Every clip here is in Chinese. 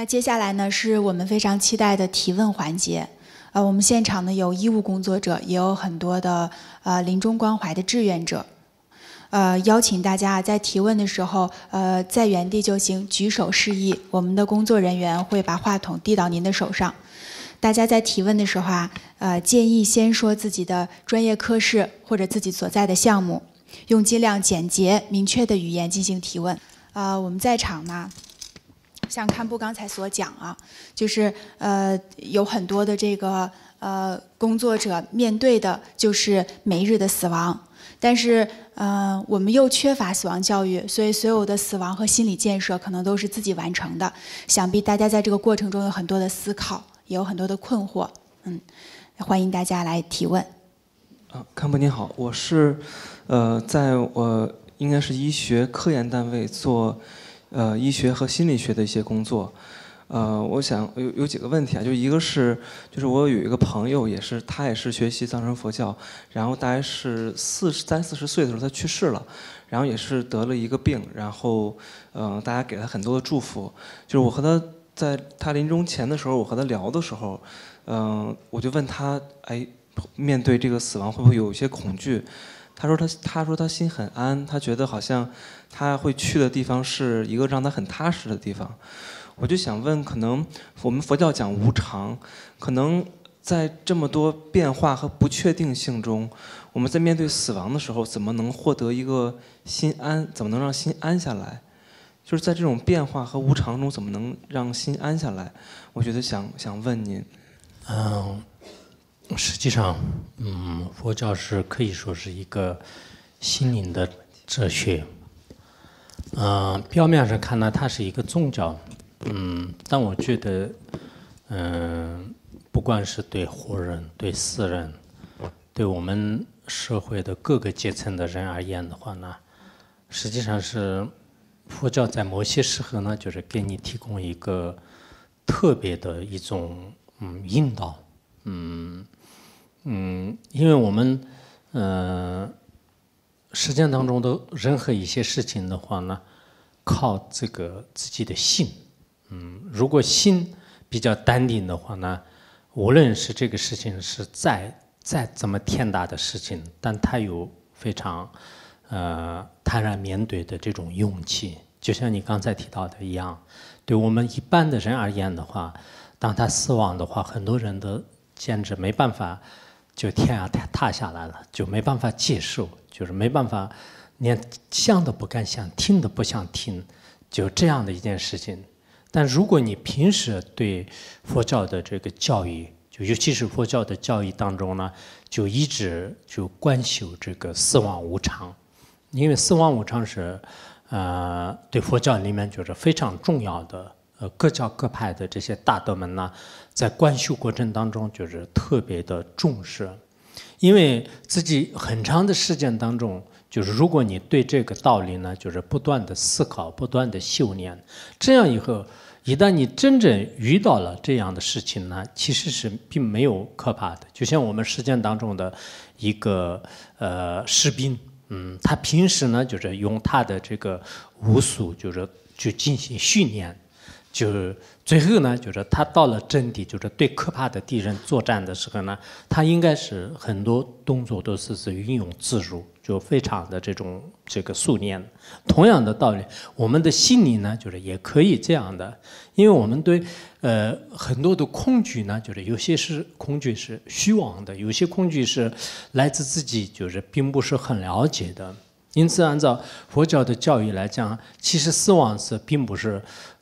那接下来呢，是我们非常期待的提问环节。呃，我们现场呢有医务工作者，也有很多的呃临终关怀的志愿者。呃，邀请大家在提问的时候，呃，在原地就行，举手示意，我们的工作人员会把话筒递到您的手上。大家在提问的时候啊，呃，建议先说自己的专业科室或者自己所在的项目，用尽量简洁、明确的语言进行提问。啊，我们在场呢。像堪布刚才所讲啊，就是呃有很多的这个呃工作者面对的，就是每日的死亡，但是呃我们又缺乏死亡教育，所以所有的死亡和心理建设可能都是自己完成的。想必大家在这个过程中有很多的思考，也有很多的困惑，嗯，欢迎大家来提问。啊，堪布你好，我是呃在我应该是医学科研单位做。呃，医学和心理学的一些工作，呃，我想有有几个问题啊，就一个是，就是我有一个朋友，也是他也是学习藏传佛教，然后大概是四三四十岁的时候他去世了，然后也是得了一个病，然后嗯，大家给他很多的祝福，就是我和他在他临终前的时候，我和他聊的时候，嗯，我就问他，哎，面对这个死亡会不会有一些恐惧？他说他他说他心很安，他觉得好像他会去的地方是一个让他很踏实的地方。我就想问，可能我们佛教讲无常，可能在这么多变化和不确定性中，我们在面对死亡的时候，怎么能获得一个心安？怎么能让心安下来？就是在这种变化和无常中，怎么能让心安下来？我觉得想想问您，嗯。实际上，嗯，佛教是可以说是一个心灵的哲学，嗯，表面上看呢，它是一个宗教，嗯，但我觉得，嗯，不管是对活人、对死人，对我们社会的各个阶层的人而言的话呢，实际上是佛教在某些时候呢，就是给你提供一个特别的一种嗯引导，嗯。嗯，因为我们，呃，实践当中的任何一些事情的话呢，靠这个自己的心，嗯，如果心比较淡定的话呢，无论是这个事情是再再怎么天大的事情，但他有非常呃坦然面对的这种勇气。就像你刚才提到的一样，对我们一般的人而言的话，当他死亡的话，很多人都简直没办法。就天啊，塌塌下来了，就没办法接受，就是没办法，连想都不敢想，听都不想听，就这样的一件事情。但如果你平时对佛教的这个教育，就尤其是佛教的教育当中呢，就一直就关修这个四望无常，因为四望无常是，呃，对佛教里面就是非常重要的。呃，各教各派的这些大德们呢，在观修过程当中，就是特别的重视，因为自己很长的时间当中，就是如果你对这个道理呢，就是不断的思考，不断的修炼，这样以后，一旦你真正遇到了这样的事情呢，其实是并没有可怕的。就像我们实践当中的一个呃士兵，嗯，他平时呢就是用他的这个武术，就是去进行训练。就是最后呢，就是他到了阵地，就是对可怕的敌人作战的时候呢，他应该是很多动作都是是运用自如，就非常的这种这个熟练。同样的道理，我们的心理呢，就是也可以这样的，因为我们对呃很多的恐惧呢，就是有些是恐惧是虚妄的，有些恐惧是来自自己，就是并不是很了解的。因此，按照佛教的教育来讲，其实死亡是并不是。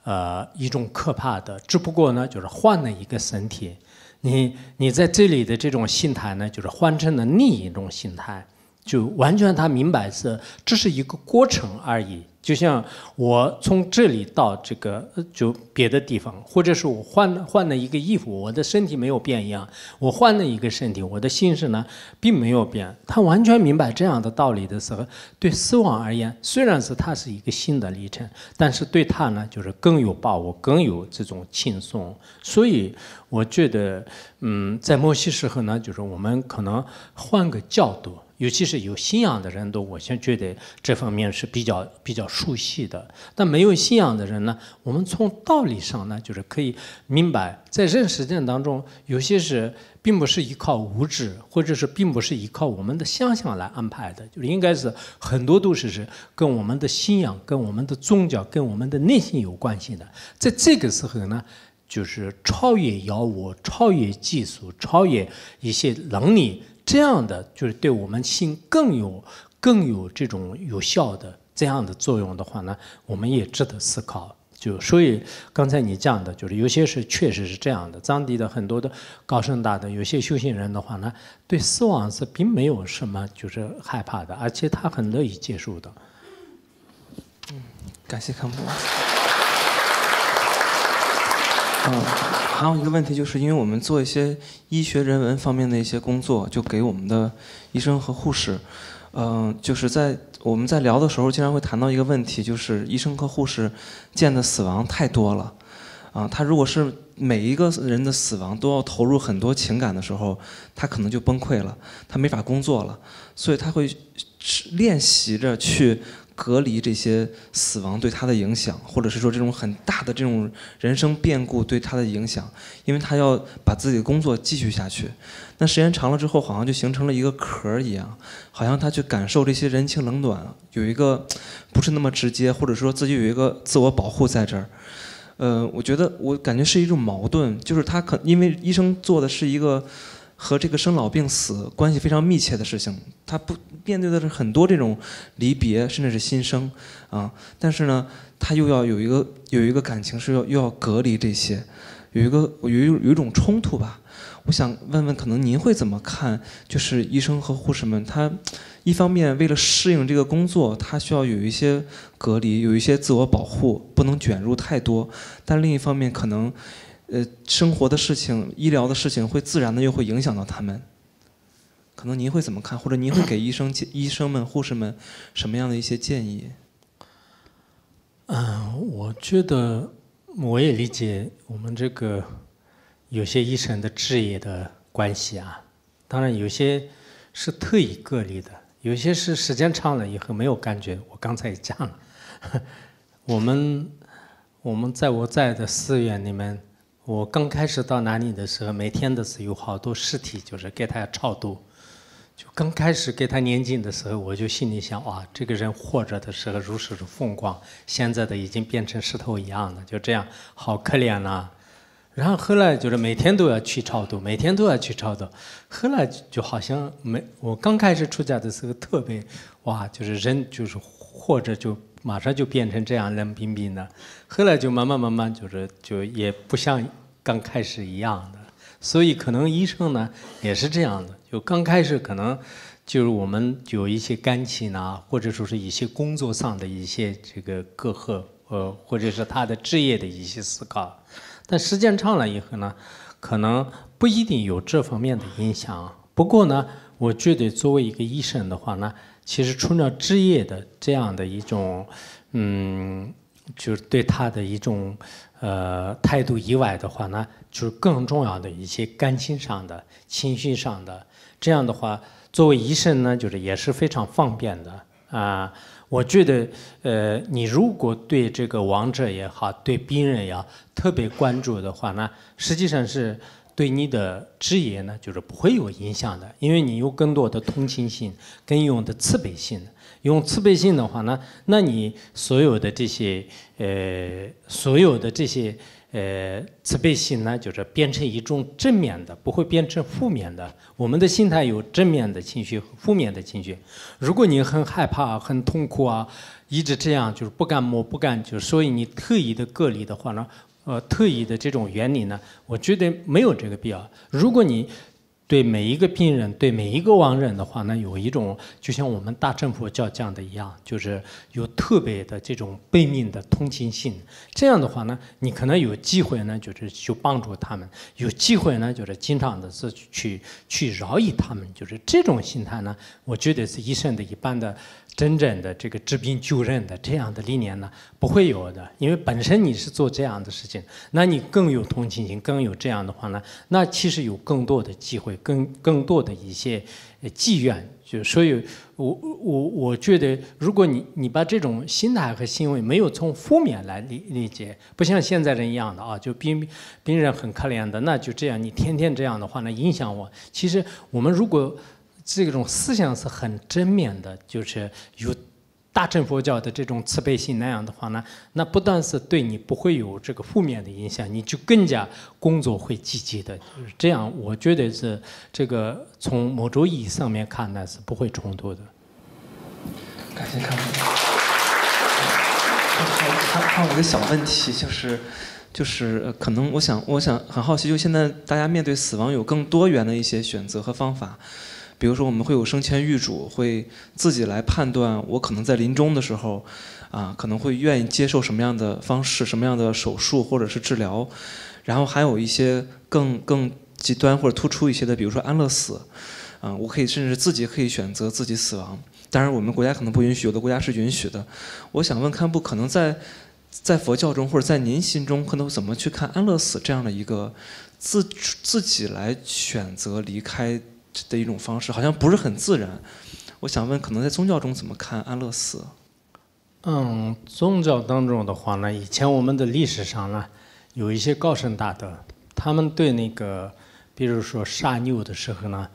呃，一种可怕的，只不过呢，就是换了一个身体，你你在这里的这种心态呢，就是换成了另一种心态。就完全他明白是这是一个过程而已，就像我从这里到这个就别的地方，或者是我换换了一个衣服，我的身体没有变一样，我换了一个身体，我的心事呢并没有变。他完全明白这样的道理的时候，对死亡而言，虽然是它是一个新的历程，但是对他呢，就是更有把握，更有这种轻松。所以我觉得，嗯，在某些时候呢，就是我们可能换个角度。尤其是有信仰的人都，我先觉得这方面是比较比较熟悉的。但没有信仰的人呢，我们从道理上呢，就是可以明白，在认识践当中，有些是并不是依靠物质，或者是并不是依靠我们的想象来安排的，就应该是很多都是是跟我们的信仰、跟我们的宗教、跟我们的内心有关系的。在这个时候呢，就是超越药物，超越技术，超越一些能力。这样的就是对我们心更有、更有这种有效的这样的作用的话呢，我们也值得思考。就所以刚才你讲的，就是有些是确实是这样的。藏地的很多的高僧大德，有些修行人的话呢，对死亡是并没有什么就是害怕的，而且他很乐意接受的。嗯，感谢康布。嗯，还有一个问题就是，因为我们做一些医学人文方面的一些工作，就给我们的医生和护士，嗯，就是在我们在聊的时候，经常会谈到一个问题，就是医生和护士见的死亡太多了，啊，他如果是每一个人的死亡都要投入很多情感的时候，他可能就崩溃了，他没法工作了，所以他会练习着去。隔离这些死亡对他的影响，或者是说这种很大的这种人生变故对他的影响，因为他要把自己的工作继续下去。那时间长了之后，好像就形成了一个壳一样，好像他去感受这些人情冷暖，有一个不是那么直接，或者说自己有一个自我保护在这儿。呃，我觉得我感觉是一种矛盾，就是他可因为医生做的是一个。和这个生老病死关系非常密切的事情，他不面对的是很多这种离别，甚至是新生，啊，但是呢，他又要有一个有一个感情是要又要隔离这些，有一个有有一种冲突吧。我想问问，可能您会怎么看？就是医生和护士们，他一方面为了适应这个工作，他需要有一些隔离，有一些自我保护，不能卷入太多，但另一方面可能。呃，生活的事情、医疗的事情，会自然的又会影响到他们。可能您会怎么看，或者您会给医生、医生们、护士们什么样的一些建议？嗯，我觉得我也理解我们这个有些医生的职业的关系啊。当然，有些是特意个例的，有些是时间长了以后没有感觉。我刚才也讲了，我们我们在我在的寺院里面。我刚开始到哪里的时候，每天都是有好多尸体，就是给他超度。就刚开始给他念经的时候，我就心里想：哇，这个人活着的时候如此的风光，现在的已经变成石头一样了，就这样，好可怜呐。然后后来就是每天都要去超度，每天都要去超度。后来就好像没，我刚开始出家的时候特别哇，就是人就是活着就马上就变成这样冷冰冰的。后来就慢慢慢慢就是就也不像。刚开始一样的，所以可能医生呢也是这样的。就刚开始可能就是我们有一些肝气呢，或者说是一些工作上的一些这个隔阂，呃，或者是他的职业的一些思考。但时间长了以后呢，可能不一定有这方面的影响。不过呢，我觉得作为一个医生的话呢，其实除了职业的这样的一种，嗯。就是对他的一种呃态度以外的话呢，就是更重要的一些感情上的、情绪上的。这样的话，作为医生呢，就是也是非常方便的啊。我觉得，呃，你如果对这个王者也好，对病人也好，特别关注的话呢，实际上是对你的职业呢，就是不会有影响的，因为你有更多的同情心，更有的慈悲心。用慈悲心的话呢，那你所有的这些呃，所有的这些呃慈悲心呢，就是变成一种正面的，不会变成负面的。我们的心态有正面的情绪和负面的情绪。如果你很害怕、很痛苦啊，一直这样就是不敢摸、不敢就所以你特意的隔离的话呢，呃，特意的这种原理呢，我觉得没有这个必要。如果你对每一个病人，对每一个亡人的话呢，有一种就像我们大正佛教讲的一样，就是有特别的这种悲悯的同情心。这样的话呢，你可能有机会呢，就是去帮助他们；有机会呢，就是经常的是去去饶一他们。就是这种心态呢，我觉得是医生的一般的。真正的这个治病救人的这样的理念呢，不会有的，因为本身你是做这样的事情，那你更有同情心，更有这样的话呢，那其实有更多的机会，更更多的一些机愿。就所以，我我我觉得，如果你你把这种心态和行为没有从负面来理理解，不像现在人一样的啊，就病病人很可怜的，那就这样，你天天这样的话呢，影响我。其实我们如果。这种思想是很正面的，就是有大乘佛教的这种慈悲心那样的话呢，那不但是对你不会有这个负面的影响，你就更加工作会积极的。这样我觉得是这个从某种意义上面看呢是不会冲突的。感谢康老师。还还有一个小问题就是，就是可能我想我想很好奇，就现在大家面对死亡有更多元的一些选择和方法。比如说，我们会有生前预嘱，会自己来判断我可能在临终的时候，啊，可能会愿意接受什么样的方式、什么样的手术或者是治疗，然后还有一些更更极端或者突出一些的，比如说安乐死，啊，我可以甚至自己可以选择自己死亡。当然，我们国家可能不允许，有的国家是允许的。我想问堪布，可能在在佛教中，或者在您心中，可能怎么去看安乐死这样的一个自自己来选择离开？的一种方式，好像不是很自然。我想问，可能在宗教中怎么看安乐死？嗯，宗教当中的话呢，以前我们的历史上呢，有一些高深大德，他们对那个，比如说杀牛的时候呢，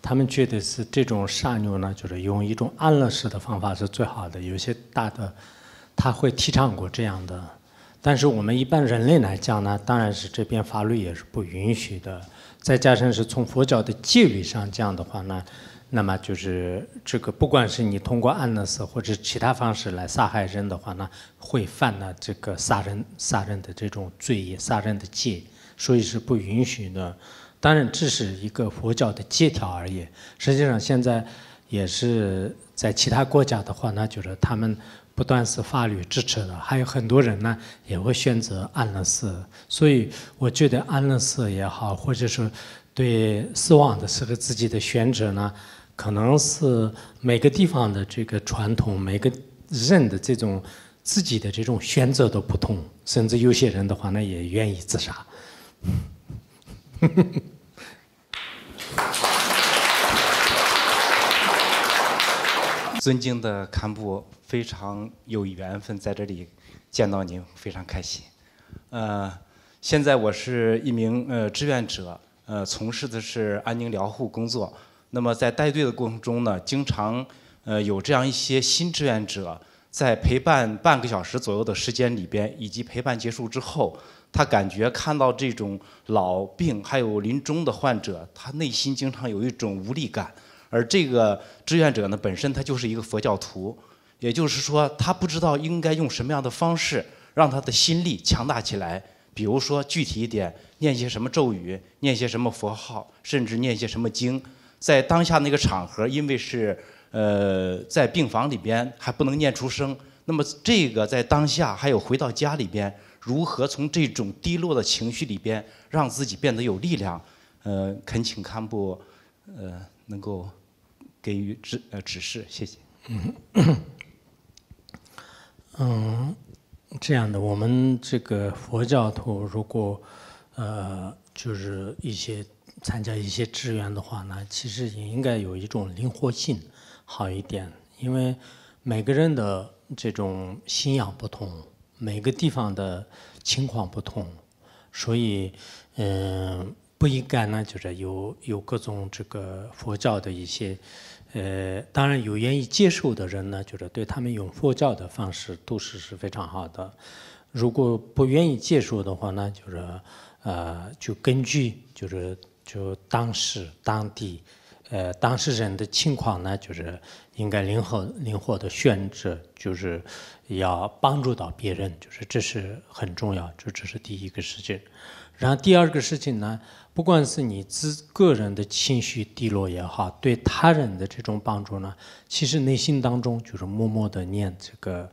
他们觉得是这种杀牛呢，就是用一种安乐死的方法是最好的。有些大德他会提倡过这样的。但是我们一般人类来讲呢，当然是这边法律也是不允许的。再加上是从佛教的戒律上讲的话呢，那么就是这个，不管是你通过安乐死或者其他方式来杀害人的话呢，会犯了这个杀人杀人的这种罪业、杀人的戒，所以是不允许的。当然，这是一个佛教的戒条而已。实际上现在也是在其他国家的话，那就是他们。不断是法律支持的，还有很多人呢也会选择安乐死，所以我觉得安乐死也好，或者说对死亡的这个自己的选择呢，可能是每个地方的这个传统，每个人的这种自己的这种选择都不同，甚至有些人的话呢也愿意自杀。尊敬的坎布，非常有缘分在这里见到您，非常开心。呃，现在我是一名呃志愿者，呃，从事的是安宁疗护工作。那么在带队的过程中呢，经常呃有这样一些新志愿者，在陪伴半个小时左右的时间里边，以及陪伴结束之后，他感觉看到这种老病还有临终的患者，他内心经常有一种无力感。而这个志愿者呢，本身他就是一个佛教徒，也就是说，他不知道应该用什么样的方式让他的心力强大起来。比如说，具体一点，念些什么咒语，念些什么佛号，甚至念些什么经。在当下那个场合，因为是呃在病房里边，还不能念出声。那么这个在当下，还有回到家里边，如何从这种低落的情绪里边，让自己变得有力量？呃，恳请堪布，呃。能够给予指呃指示，谢谢。嗯，这样的，我们这个佛教徒如果呃就是一些参加一些支援的话呢，其实也应该有一种灵活性好一点，因为每个人的这种信仰不同，每个地方的情况不同，所以嗯。不应该呢，就是有有各种这个佛教的一些，呃，当然有愿意接受的人呢，就是对他们用佛教的方式，都是是非常好的。如果不愿意接受的话呢，就是，呃，就根据就是就当时当地，呃，当事人的情况呢，就是应该灵活灵活的选择，就是要帮助到别人，就是这是很重要，就这是第一个事情。然后第二个事情呢？不管是你自个人的情绪低落也好，对他人的这种帮助呢，其实内心当中就是默默的念这个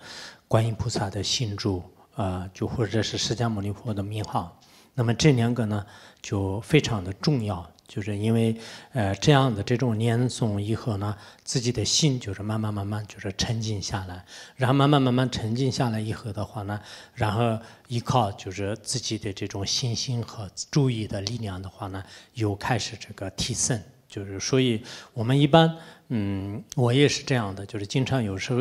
观音菩萨的信助，呃，就或者是释迦牟尼佛的名号，那么这两个呢，就非常的重要。就是因为，呃，这样的这种念诵以后呢，自己的心就是慢慢慢慢就是沉静下来，然后慢慢慢慢沉静下来以后的话呢，然后依靠就是自己的这种信心和注意的力量的话呢，又开始这个提升。就是所以我们一般，嗯，我也是这样的，就是经常有时候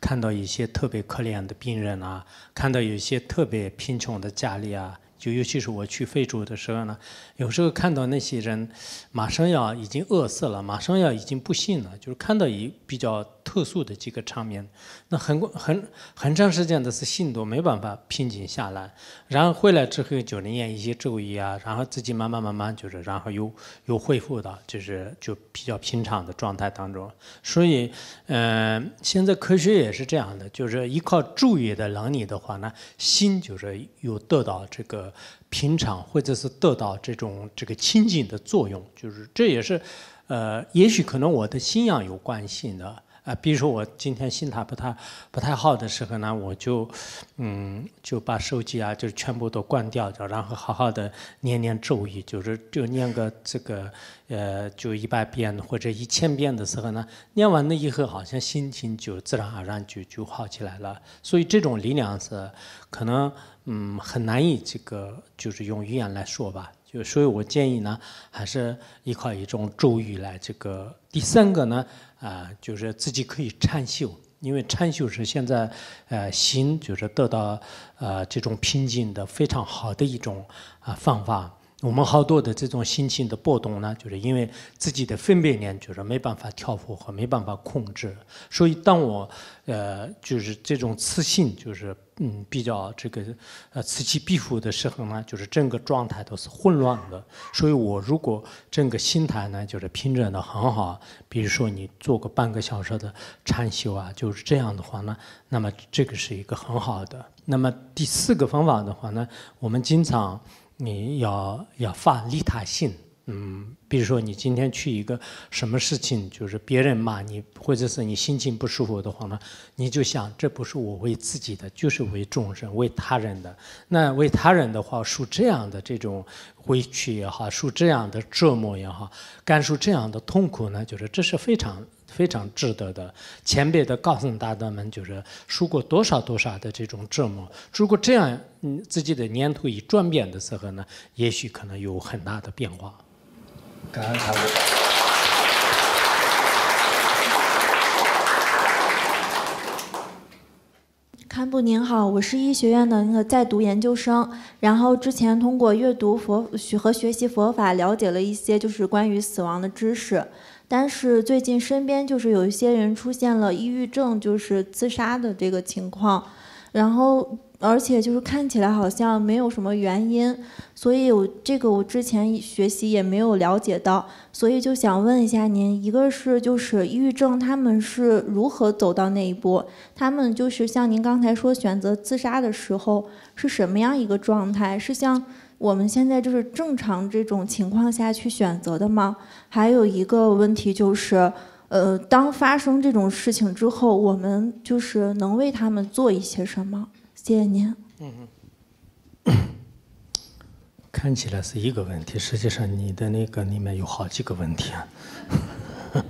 看到一些特别可怜的病人啊，看到有一些特别贫穷的家里啊。就尤其是我去非洲的时候呢，有时候看到那些人，马上要已经饿死了，马上要已经不行了，就是看到一比较。特殊的几个场面，那很很很长时间的是心都没办法平静下来，然后回来之后九零年一些咒语啊，然后自己慢慢慢慢就是，然后又又恢复到就是就比较平常的状态当中。所以，嗯，现在科学也是这样的，就是依靠注意的能力的话呢，心就是又得到这个平常，或者是得到这种这个清净的作用，就是这也是，呃，也许可能我的信仰有关系的。啊，比如说我今天心态不太不太好的时候呢，我就，嗯，就把手机啊，就是全部都关掉掉，然后好好的念念咒语，就是就念个这个，呃，就一百遍或者一千遍的时候呢，念完了以后，好像心情就自然而然就就好起来了。所以这种力量是可能，嗯，很难以这个就是用语言来说吧。就所以我建议呢，还是依靠一种咒语来这个。第三个呢。啊，就是自己可以禅修，因为禅修是现在，呃，心就是得到呃这种平静的非常好的一种啊方法。我们好多的这种心情的波动呢，就是因为自己的分辨力就是没办法跳脱和没办法控制，所以当我，呃，就是这种磁性就是嗯比较这个呃此起彼伏的时候呢，就是整个状态都是混乱的。所以我如果整个心态呢就是平整的很好，比如说你做个半个小时的禅修啊，就是这样的话呢，那么这个是一个很好的。那么第四个方法的话呢，我们经常。你要要发利他心，嗯，比如说你今天去一个什么事情，就是别人骂你，或者是你心情不舒服的话呢，你就想这不是我为自己的，就是为众生、为他人的。那为他人的话，受这样的这种委屈也好，受这样的折磨也好，感受这样的痛苦呢，就是这是非常。非常值得的前辈的告诉大德们，就是说过多少多少的这种折磨，如果这样，嗯，自己的念头一转变的时候呢，也许可能有很大的变化。感恩卡布。卡布您好，我是医学院的那个在读研究生，然后之前通过阅读佛学和学习佛法，了解了一些就是关于死亡的知识。但是最近身边就是有一些人出现了抑郁症，就是自杀的这个情况，然后而且就是看起来好像没有什么原因，所以我这个我之前学习也没有了解到，所以就想问一下您，一个是就是抑郁症他们是如何走到那一步，他们就是像您刚才说选择自杀的时候是什么样一个状态，是像。我们现在就是正常这种情况下去选择的吗？还有一个问题就是，呃，当发生这种事情之后，我们就是能为他们做一些什么？谢谢您。嗯嗯。看起来是一个问题，实际上你的那个里面有好几个问题。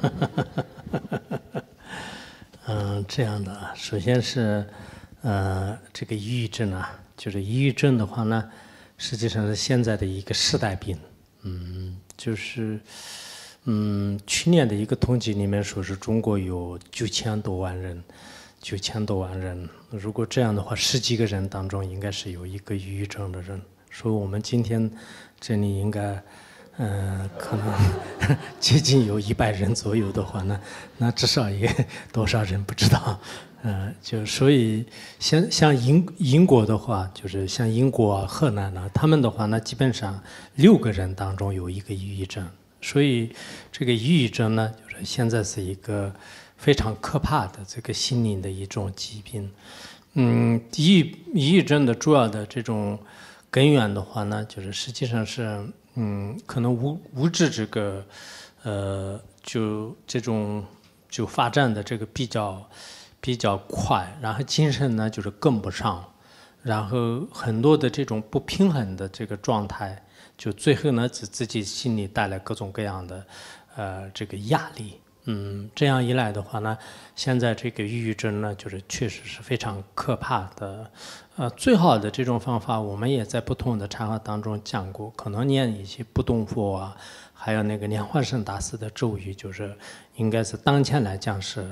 嗯，这样的，首先是，呃，这个抑郁症啊，就是抑郁症的话呢。实际上是现在的一个时代病，嗯，就是，嗯，去年的一个统计里面说，是中国有九千多万人，九千多万人。如果这样的话，十几个人当中应该是有一个抑郁症的人。说我们今天这里应该，嗯，可能 接近有一百人左右的话呢，那至少也 多少人不知道。嗯，就所以像像英英国的话，就是像英国、啊、荷兰呢，他们的话，那基本上六个人当中有一个抑郁症。所以这个抑郁症呢，就是现在是一个非常可怕的这个心灵的一种疾病。嗯，抑抑郁症的主要的这种根源的话呢，就是实际上是嗯，可能无无知这个呃，就这种就发展的这个比较。比较快，然后精神呢就是跟不上，然后很多的这种不平衡的这个状态，就最后呢自自己心里带来各种各样的，呃，这个压力。嗯，这样一来的话呢，现在这个抑郁症呢，就是确实是非常可怕的。呃，最好的这种方法，我们也在不同的场合当中讲过，可能念一些不动佛啊，还有那个莲花生大师的咒语，就是应该是当前来讲是。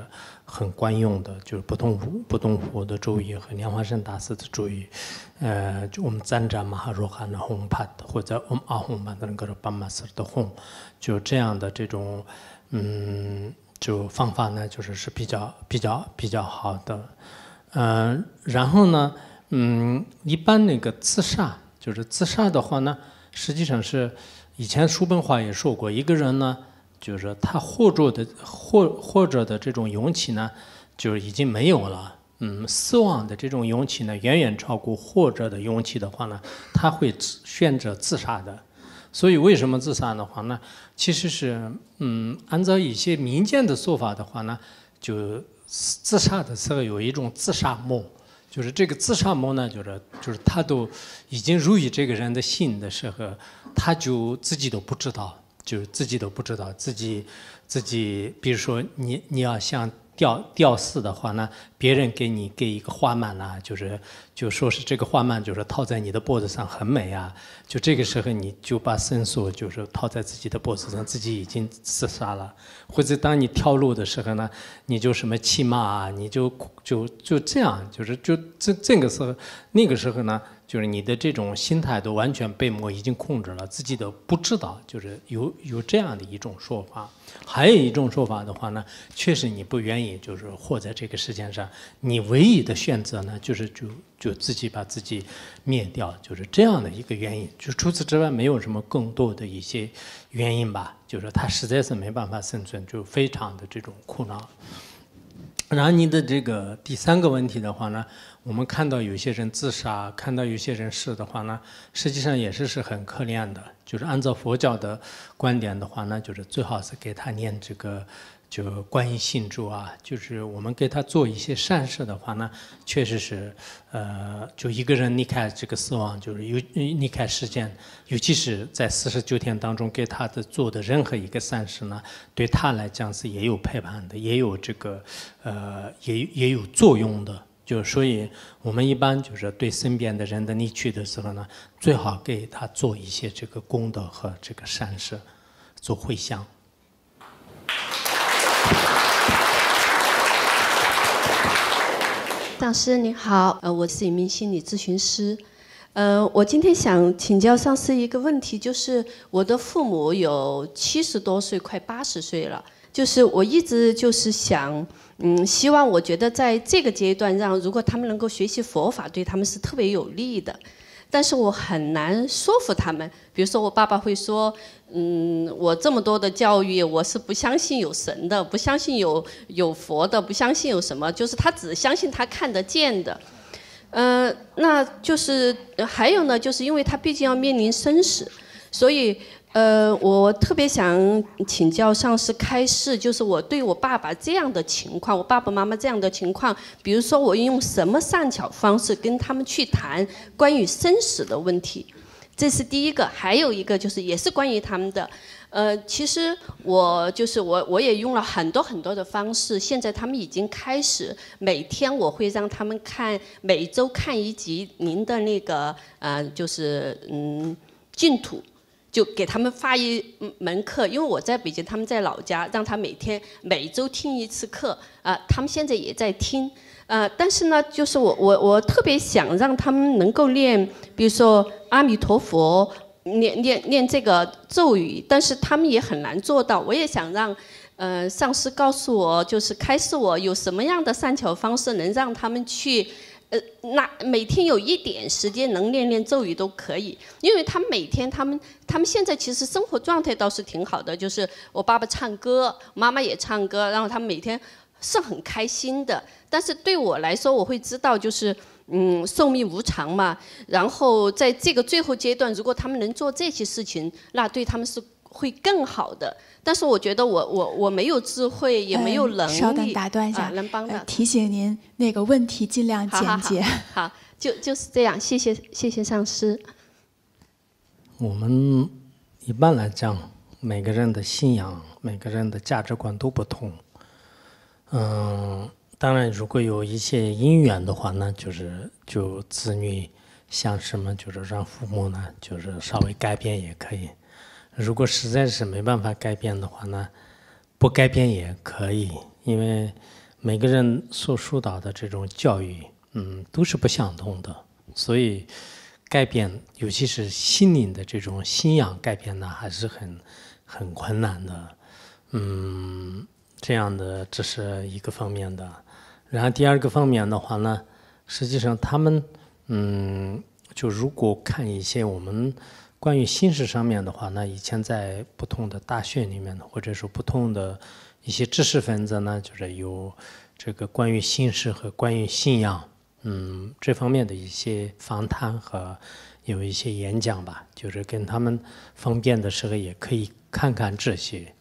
很管用的，就是不动不动佛的咒语和莲花生大师的咒语，呃，就我们赞赞玛哈若汉的红帕的，或者嗡阿红帕的那各种玛斯的红，就这样的这种，嗯，就方法呢，就是是比较比较比较好的，嗯，然后呢，嗯，一般那个自杀，就是自杀的话呢，实际上是以前叔本华也说过，一个人呢。就是说，他活着的活活着的这种勇气呢，就是已经没有了。嗯，死亡的这种勇气呢，远远超过活着的勇气的话呢，他会选择自杀的。所以，为什么自杀的话呢？其实是，嗯，按照一些民间的说法的话呢，就自杀的时候有一种自杀梦，就是这个自杀梦呢，就是就是他都已经入于这个人的心的时候，他就自己都不知道。就是自己都不知道自己，自己，比如说你你要想吊吊死的话呢，别人给你给一个花蔓啦，就是就说是这个花蔓就是套在你的脖子上很美啊，就这个时候你就把绳索就是套在自己的脖子上，自己已经自杀了。或者当你跳路的时候呢，你就什么气骂啊，你就就就这样，就是就这这个时候，那个时候呢。就是你的这种心态都完全被魔已经控制了，自己都不知道。就是有有这样的一种说法，还有一种说法的话呢，确实你不愿意就是活在这个世界上，你唯一的选择呢就是就就自己把自己灭掉，就是这样的一个原因。就除此之外没有什么更多的一些原因吧，就是他实在是没办法生存，就非常的这种苦恼。然后你的这个第三个问题的话呢，我们看到有些人自杀，看到有些人是的话呢，实际上也是是很可怜的。就是按照佛教的观点的话呢，就是最好是给他念这个。就观音信主啊，就是我们给他做一些善事的话呢，确实是，呃，就一个人离开这个死亡，就是有离开世间，尤其是在四十九天当中给他的做的任何一个善事呢，对他来讲是也有陪伴的，也有这个，呃，也也有作用的。就所以，我们一般就是对身边的人的离去的时候呢，最好给他做一些这个功德和这个善事，做回向。大师你好，呃，我是一名心理咨询师，呃，我今天想请教上司一个问题，就是我的父母有七十多岁，快八十岁了，就是我一直就是想，嗯，希望我觉得在这个阶段，让如果他们能够学习佛法，对他们是特别有利的。但是我很难说服他们。比如说，我爸爸会说：“嗯，我这么多的教育，我是不相信有神的，不相信有有佛的，不相信有什么，就是他只相信他看得见的。”嗯，那就是还有呢，就是因为他毕竟要面临生死，所以。呃，我特别想请教，上师开示就是我对我爸爸这样的情况，我爸爸妈妈这样的情况，比如说我用什么善巧方式跟他们去谈关于生死的问题，这是第一个。还有一个就是，也是关于他们的，呃，其实我就是我，我也用了很多很多的方式。现在他们已经开始每天我会让他们看，每周看一集您的那个呃，就是嗯净土。就给他们发一门课，因为我在北京，他们在老家，让他每天每周听一次课啊。他们现在也在听，呃，但是呢，就是我我我特别想让他们能够念，比如说阿弥陀佛，念念念这个咒语，但是他们也很难做到。我也想让，呃，上司告诉我，就是开示我有什么样的善巧方式能让他们去。呃，那每天有一点时间能练练咒语都可以，因为他们每天他们他们现在其实生活状态倒是挺好的，就是我爸爸唱歌，妈妈也唱歌，然后他们每天是很开心的。但是对我来说，我会知道就是嗯，寿命无常嘛。然后在这个最后阶段，如果他们能做这些事情，那对他们是。会更好的，但是我觉得我我我没有智慧，也没有能力。稍等，打断一下，能帮的提醒您那个问题尽量简洁。好，好，好，好，就就是这样，谢谢，谢谢上师。我们一般来讲，每个人的信仰、每个人的价值观都不同。嗯，当然，如果有一些因缘的话呢，就是就子女想什么，就是让父母呢，就是稍微改变也可以。如果实在是没办法改变的话呢，不改变也可以，因为每个人所疏导的这种教育，嗯，都是不相同的，所以改变，尤其是心灵的这种信仰改变呢，还是很很困难的。嗯，这样的只是一个方面的。然后第二个方面的话呢，实际上他们，嗯，就如果看一些我们。关于心事上面的话，那以前在不同的大学里面，或者说不同的，一些知识分子呢，就是有这个关于心事和关于信仰，嗯，这方面的一些访谈和有一些演讲吧，就是跟他们方便的时候也可以看看这些。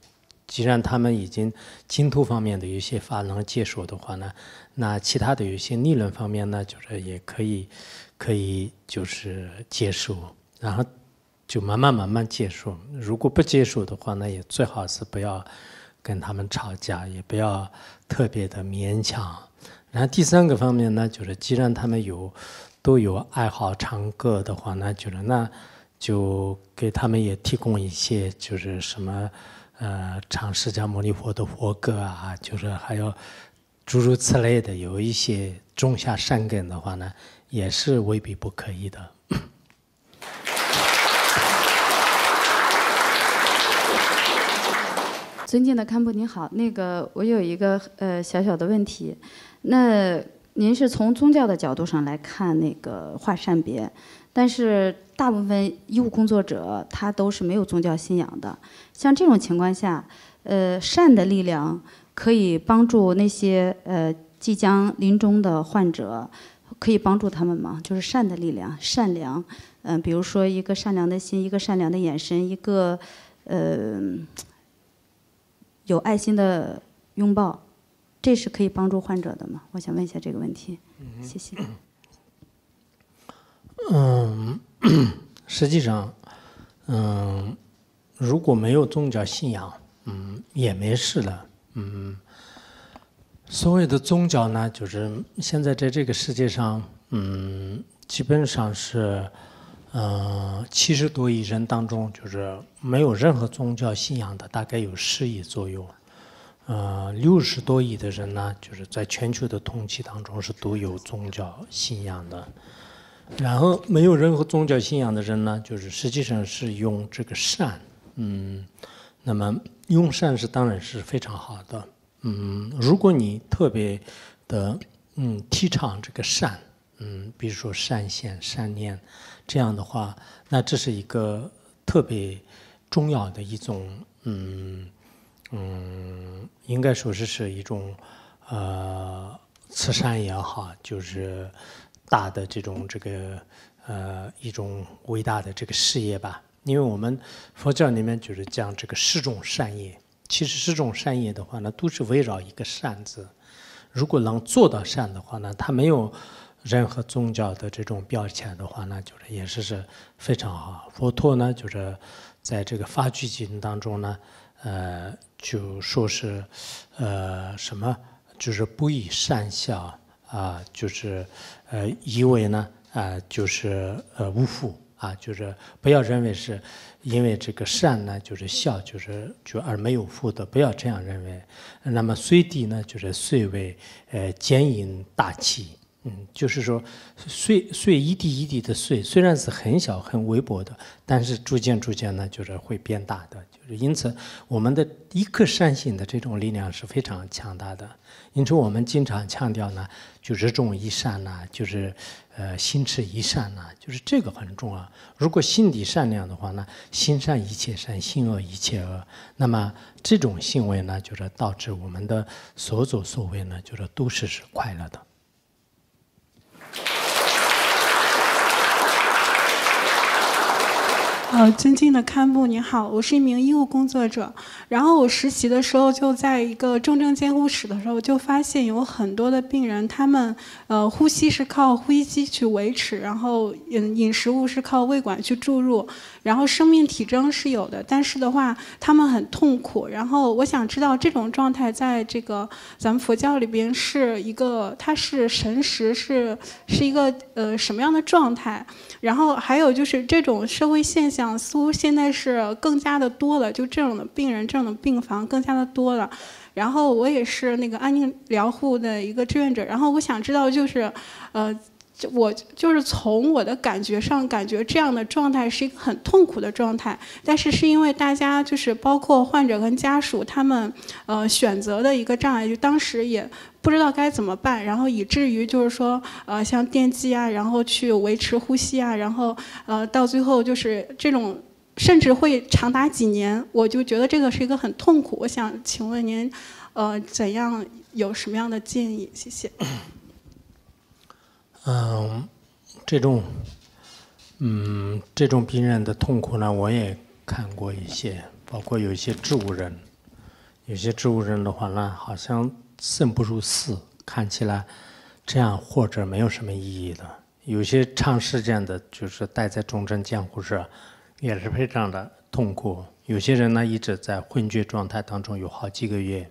既然他们已经精土方面的一些法能接受的话呢，那其他的有些理论方面呢，就是也可以，可以就是接受，然后。就慢慢慢慢接受，如果不接受的话，那也最好是不要跟他们吵架，也不要特别的勉强。然后第三个方面呢，就是既然他们有都有爱好唱歌的话，那就是那就给他们也提供一些，就是什么呃唱释迦牟尼佛的佛歌啊，就是还要诸如此类的，有一些种下善根的话呢，也是未必不可以的。尊敬的堪布，您好。那个，我有一个呃小小的问题。那您是从宗教的角度上来看那个画善别，但是大部分医务工作者他都是没有宗教信仰的。像这种情况下，呃，善的力量可以帮助那些呃即将临终的患者，可以帮助他们吗？就是善的力量，善良，嗯，比如说一个善良的心，一个善良的眼神，一个，呃。有爱心的拥抱，这是可以帮助患者的吗？我想问一下这个问题。谢谢。嗯，实际上，嗯，如果没有宗教信仰，嗯，也没事的。嗯，所谓的宗教呢，就是现在在这个世界上，嗯，基本上是。嗯，七十多亿人当中，就是没有任何宗教信仰的，大概有十亿左右。嗯，六十多亿的人呢，就是在全球的统计当中是都有宗教信仰的。然后，没有任何宗教信仰的人呢，就是实际上是用这个善，嗯，那么用善是当然是非常好的，嗯，如果你特别的嗯提倡这个善，嗯，比如说善现善念。这样的话，那这是一个特别重要的一种，嗯嗯，应该说是是一种呃慈善也好，就是大的这种这个呃一种伟大的这个事业吧。因为我们佛教里面就是讲这个十种善业，其实十种善业的话，呢，都是围绕一个善字。如果能做到善的话呢，他没有。任何宗教的这种标签的话呢，就是也是是非常好。佛陀呢，就是在这个发句经当中呢，呃，就说是，呃，什么，就是不以善孝啊，就是，呃，以为呢，啊，就是，呃，无父啊，就是不要认为是，因为这个善呢，就是孝，就是就而没有父的，不要这样认为。那么虽地呢，就是虽为，呃，坚硬大气。嗯，就是说，碎碎一滴一滴的碎，虽然是很小很微薄的，但是逐渐逐渐呢，就是会变大的。就是因此，我们的一颗善心的这种力量是非常强大的。因此，我们经常强调呢，就是种一善呢，就是，呃，心持一善呢，就是这个很重要。如果心底善良的话呢，心善一切善，心恶一切恶。那么这种行为呢，就是导致我们的所作所为呢，就是都是是快乐的。Thank you. 呃，尊敬的堪布，你好，我是一名医务工作者。然后我实习的时候就在一个重症监护室的时候，就发现有很多的病人，他们呃呼吸是靠呼吸机去维持，然后饮饮食物是靠胃管去注入，然后生命体征是有的，但是的话他们很痛苦。然后我想知道这种状态在这个咱们佛教里边是一个，它是神识是是一个呃什么样的状态？然后还有就是这种社会现象。江苏现在是更加的多了，就这种的病人，这种的病房更加的多了。然后我也是那个安宁疗护的一个志愿者。然后我想知道，就是，呃，我就是从我的感觉上，感觉这样的状态是一个很痛苦的状态。但是是因为大家就是包括患者跟家属他们，呃，选择的一个障碍，就当时也。不知道该怎么办，然后以至于就是说，呃，像电击啊，然后去维持呼吸啊，然后呃，到最后就是这种，甚至会长达几年。我就觉得这个是一个很痛苦。我想请问您，呃，怎样有什么样的建议？谢谢。嗯，这种，嗯，这种病人的痛苦呢，我也看过一些，包括有一些植物人，有些植物人的话呢，好像。生不如死，看起来这样或者没有什么意义的。有些长时间的，就是待在重症监护室，也是非常的痛苦。有些人呢一直在昏厥状态当中有好几个月。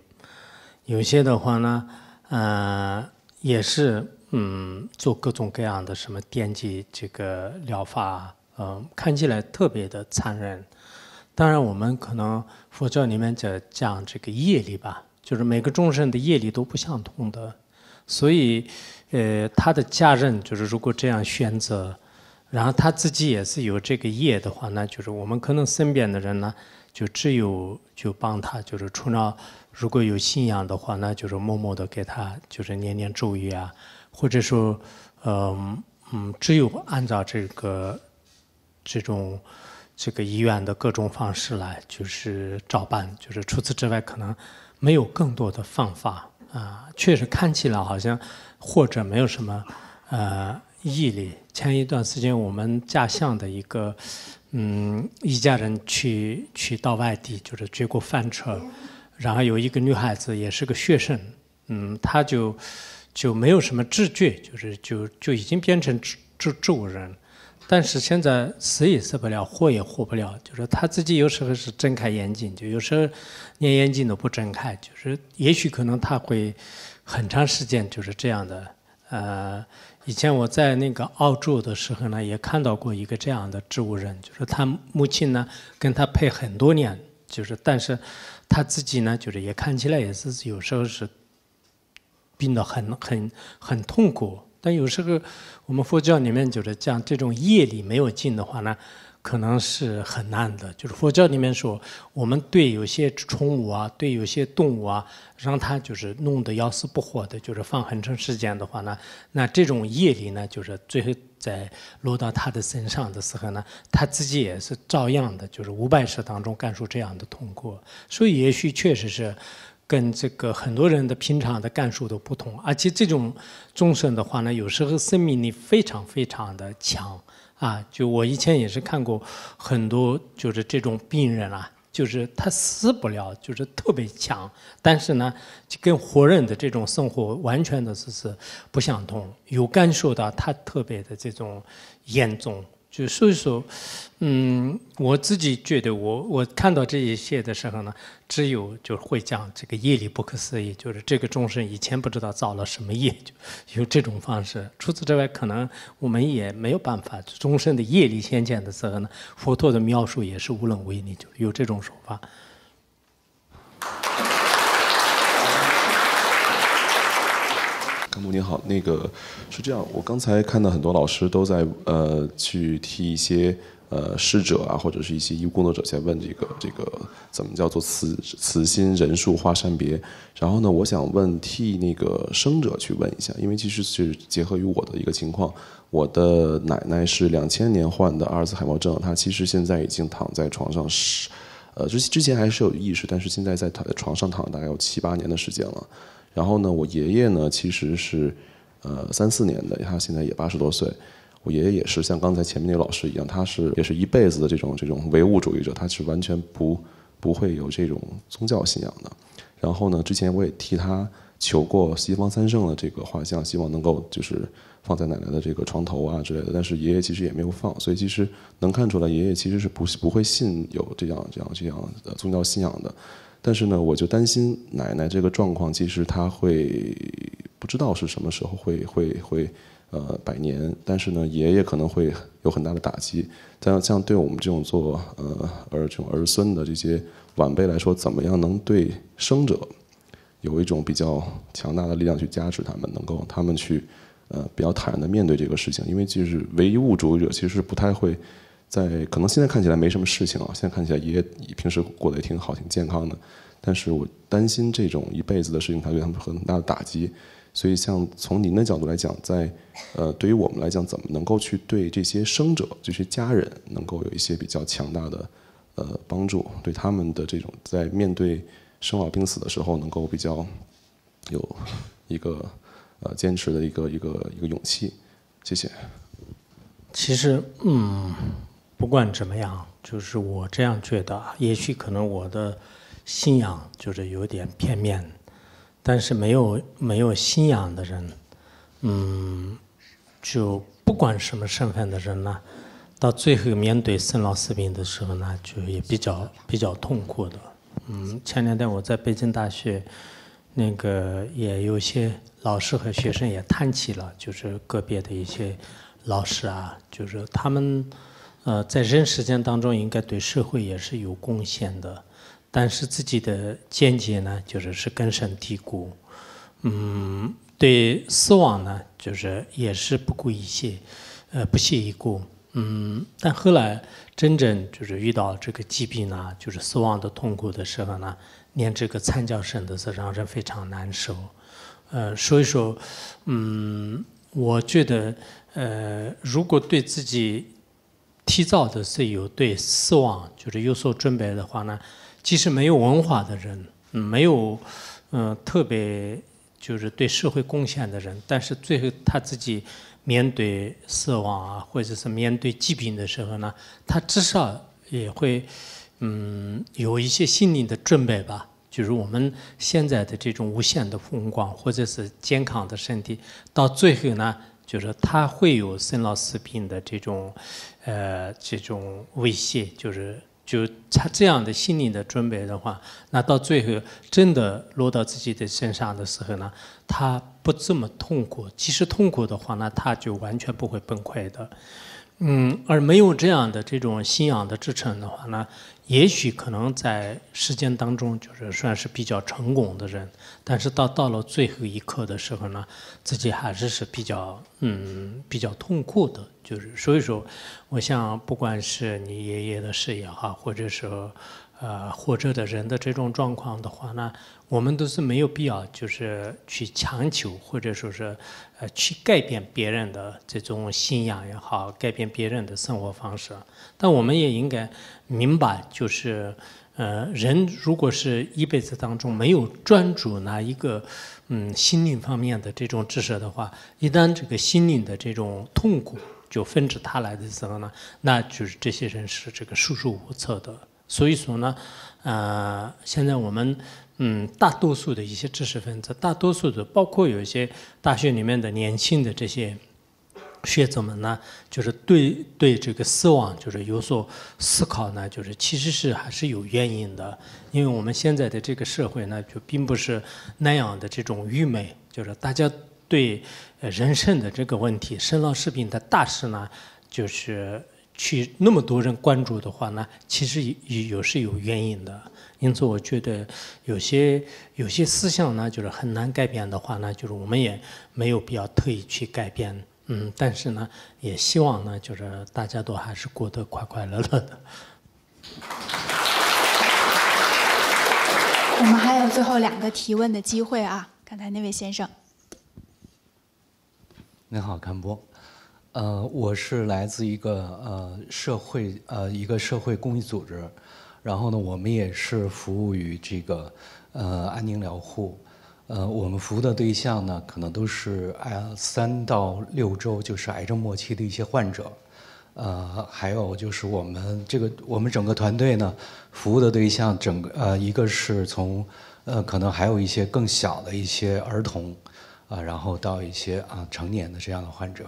有些的话呢，嗯，也是嗯，做各种各样的什么电击这个疗法，嗯，看起来特别的残忍。当然，我们可能佛教里面讲讲这个业力吧。就是每个众生的业力都不相同的，所以，呃，他的家人就是如果这样选择，然后他自己也是有这个业的话，那就是我们可能身边的人呢，就只有就帮他，就是除了如果有信仰的话，那就是默默的给他就是念念咒语啊，或者说，嗯嗯，只有按照这个这种这个医院的各种方式来就是照办，就是除此之外可能。没有更多的方法啊，确实看起来好像或者没有什么呃毅力。前一段时间我们家乡的一个嗯一家人去去到外地，就是追过翻车，然后有一个女孩子也是个学生，嗯，她就就没有什么知觉，就是就就已经变成智智智人。但是现在死也死不了，活也活不了，就是他自己有时候是睁开眼睛，就有时候连眼睛都不睁开，就是也许可能他会很长时间就是这样的。呃，以前我在那个澳洲的时候呢，也看到过一个这样的植物人，就是他母亲呢跟他配很多年，就是但是他自己呢，就是也看起来也是有时候是病得很很很痛苦。但有时候，我们佛教里面就是讲这种业力没有尽的话呢，可能是很难的。就是佛教里面说，我们对有些宠物啊，对有些动物啊，让它就是弄得要死不活的，就是放很长时间的话呢，那这种业力呢，就是最后在落到他的身上的时候呢，他自己也是照样的，就是五百世当中感受这样的痛苦。所以，也许确实是。跟这个很多人的平常的感受都不同，而且这种众生的话呢，有时候生命力非常非常的强啊！就我以前也是看过很多，就是这种病人啊，就是他死不了，就是特别强。但是呢，就跟活人的这种生活完全的是是不相同，有感受到他特别的这种严重。就所以说，嗯，我自己觉得，我我看到这一些的时候呢，只有就是会讲这个业力不可思议，就是这个众生以前不知道造了什么业，就有这种方式。除此之外，可能我们也没有办法，众生的业力先见的时候呢，佛陀的描述也是无能为力，就有这种说法。干部您好，那个是这样，我刚才看到很多老师都在呃去替一些呃逝者啊，或者是一些医务工作者，在问这个这个怎么叫做慈慈心人术化善别。然后呢，我想问替那个生者去问一下，因为其实是结合于我的一个情况，我的奶奶是两千年患的阿尔茨海默症，她其实现在已经躺在床上是呃，之前还是有意识，但是现在在床上躺大概有七八年的时间了。然后呢，我爷爷呢，其实是，呃，三四年的，他现在也八十多岁。我爷爷也是像刚才前面那个老师一样，他是也是一辈子的这种这种唯物主义者，他是完全不不会有这种宗教信仰的。然后呢，之前我也替他求过西方三圣的这个画像，希望能够就是放在奶奶的这个床头啊之类的。但是爷爷其实也没有放，所以其实能看出来，爷爷其实是不不会信有这样这样这样的宗教信仰的。但是呢，我就担心奶奶这个状况，其实她会不知道是什么时候会会会呃百年。但是呢，爷爷可能会有很大的打击。但像对我们这种做呃儿这种儿孙的这些晚辈来说，怎么样能对生者有一种比较强大的力量去加持他们，能够他们去呃比较坦然的面对这个事情？因为就是唯一物主义者其实不太会。在可能现在看起来没什么事情啊，现在看起来也平时过得也挺好，挺健康的。但是我担心这种一辈子的事情，它对他们很大的打击。所以，像从您的角度来讲，在呃，对于我们来讲，怎么能够去对这些生者、这些家人，能够有一些比较强大的呃帮助，对他们的这种在面对生老病死的时候，能够比较有一个呃坚持的一个一个一个勇气。谢谢。其实，嗯。不管怎么样，就是我这样觉得，也许可能我的信仰就是有点片面，但是没有没有信仰的人，嗯，就不管什么身份的人呢，到最后面对生老死病的时候呢，就也比较比较痛苦的。嗯，前两天我在北京大学，那个也有些老师和学生也谈起了，就是个别的一些老师啊，就是他们。呃，在人世间当中，应该对社会也是有贡献的，但是自己的见解呢，就是是根深蒂固，嗯，对死亡呢，就是也是不顾一切，呃，不屑一顾，嗯，但后来真正就是遇到这个疾病呢，就是死亡的痛苦的时候呢，连这个惨叫声都是让人非常难受，呃，所以说，嗯，我觉得，呃，如果对自己。提早的是有对死亡就是有所准备的话呢，即使没有文化的人，没有嗯特别就是对社会贡献的人，但是最后他自己面对死亡啊，或者是面对疾病的时候呢，他至少也会嗯有一些心理的准备吧。就是我们现在的这种无限的风光，或者是健康的身体，到最后呢。就是他会有生老死病的这种，呃，这种威胁。就是，就他这样的心理的准备的话，那到最后真的落到自己的身上的时候呢，他不这么痛苦。即使痛苦的话，那他就完全不会崩溃的。嗯，而没有这样的这种信仰的支撑的话呢？也许可能在实间当中就是算是比较成功的人，但是到到了最后一刻的时候呢，自己还是是比较嗯比较痛苦的。就是所以说，我想不管是你爷爷的事业哈，或者是呃活着的人的这种状况的话呢，我们都是没有必要就是去强求或者说是呃去改变别人的这种信仰也好，改变别人的生活方式。但我们也应该明白，就是，呃，人如果是一辈子当中没有专注哪一个，嗯，心灵方面的这种知识的话，一旦这个心灵的这种痛苦就纷至沓来的时候呢，那就是这些人是这个束手无策的。所以说呢，呃，现在我们，嗯，大多数的一些知识分子，大多数的，包括有一些大学里面的年轻的这些。学者们呢，就是对对这个死亡就是有所思考呢，就是其实是还是有原因的，因为我们现在的这个社会呢，就并不是那样的这种愚昧，就是大家对人生的这个问题生老病的大事呢，就是去那么多人关注的话呢，其实也也是有原因的。因此，我觉得有些有些思想呢，就是很难改变的话呢，就是我们也没有必要特意去改变。嗯，但是呢，也希望呢，就是大家都还是过得快快乐乐的。我们还有最后两个提问的机会啊，刚才那位先生。您好，康波，呃，我是来自一个呃社会呃一个社会公益组织，然后呢，我们也是服务于这个呃安宁疗护。呃，我们服务的对象呢，可能都是癌三到六周，就是癌症末期的一些患者，呃，还有就是我们这个我们整个团队呢，服务的对象，整个呃，一个是从呃，可能还有一些更小的一些儿童啊，然后到一些啊成年的这样的患者。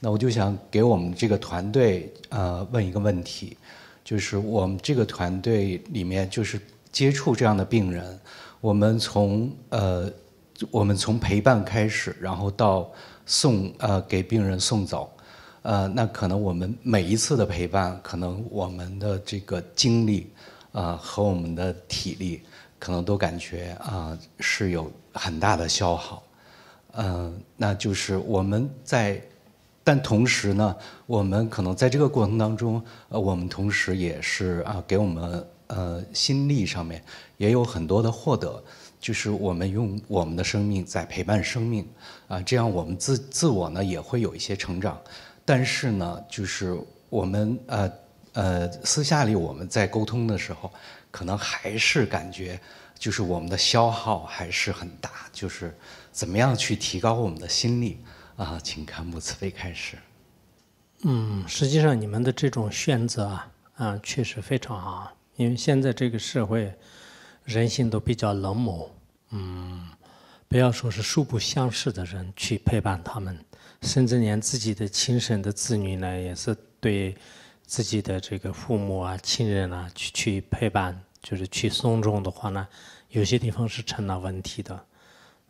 那我就想给我们这个团队呃问一个问题，就是我们这个团队里面，就是接触这样的病人，我们从呃。我们从陪伴开始，然后到送呃给病人送走，呃，那可能我们每一次的陪伴，可能我们的这个精力啊和我们的体力，可能都感觉啊是有很大的消耗，嗯，那就是我们在，但同时呢，我们可能在这个过程当中，呃，我们同时也是啊给我们呃心力上面也有很多的获得。就是我们用我们的生命在陪伴生命啊，这样我们自自我呢也会有一些成长。但是呢，就是我们呃呃私下里我们在沟通的时候，可能还是感觉就是我们的消耗还是很大。就是怎么样去提高我们的心力啊？请看穆慈悲开始。嗯，实际上你们的这种选择啊，啊确实非常好，因为现在这个社会。人性都比较冷漠，嗯，不要说是素不相识的人去陪伴他们，甚至连自己的亲生的子女呢，也是对自己的这个父母啊、亲人啊去去陪伴，就是去送终的话呢，有些地方是成了问题的。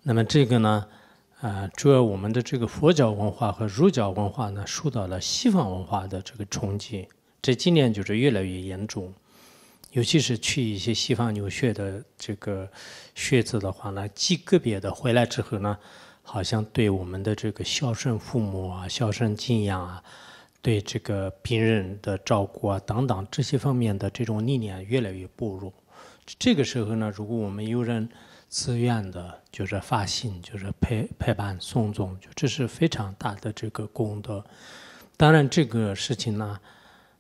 那么这个呢，啊，主要我们的这个佛教文化和儒教文化呢，受到了西方文化的这个冲击，这几年就是越来越严重。尤其是去一些西方留学的这个学子的话呢，极个别的回来之后呢，好像对我们的这个孝顺父母啊、孝顺敬仰啊，对这个病人的照顾啊等等这些方面的这种力量越来越薄弱。这个时候呢，如果我们有人自愿的，就是发信，就是陪陪伴送终，就这是非常大的这个功德。当然，这个事情呢，